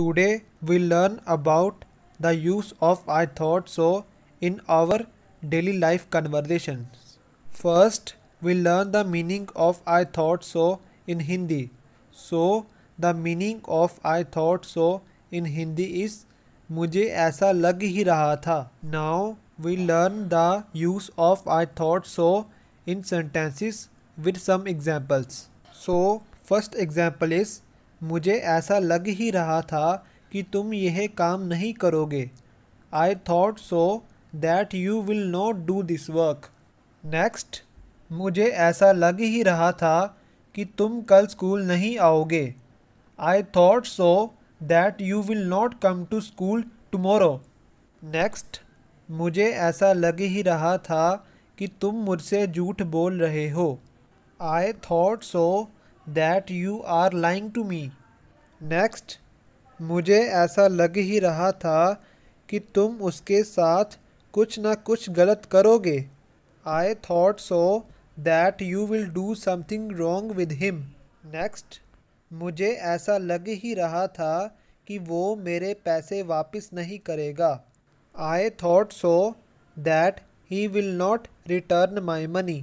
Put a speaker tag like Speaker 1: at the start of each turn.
Speaker 1: Today we learn about the use of I thought so in our daily life conversations. First, we learn the meaning of I thought so in Hindi. So, the meaning of I thought so in Hindi is मुझे ऐसा लग ही रहा था now we learn the use of I thought so in sentences with some examples so first example is मुझे ऐसा लग ही रहा था कि तुम यह काम नहीं करोगे I thought so that you will not do this work next मुझे ऐसा लग ही रहा था कि तुम कल स्कूल नहीं आओगे I thought so that you will not come to school tomorrow next मुझे ऐसा लग ही रहा था कि तुम मुझसे झूठ बोल रहे हो I thought so that you are lying to me next मुझे ऐसा लग ही रहा था कि तुम उसके साथ कुछ ना कुछ गलत करोगे I thought so that you will do something wrong with him next मुझे ऐसा लग ही रहा था कि वो मेरे पैसे वापस नहीं करेगा I thought so that he will not return my money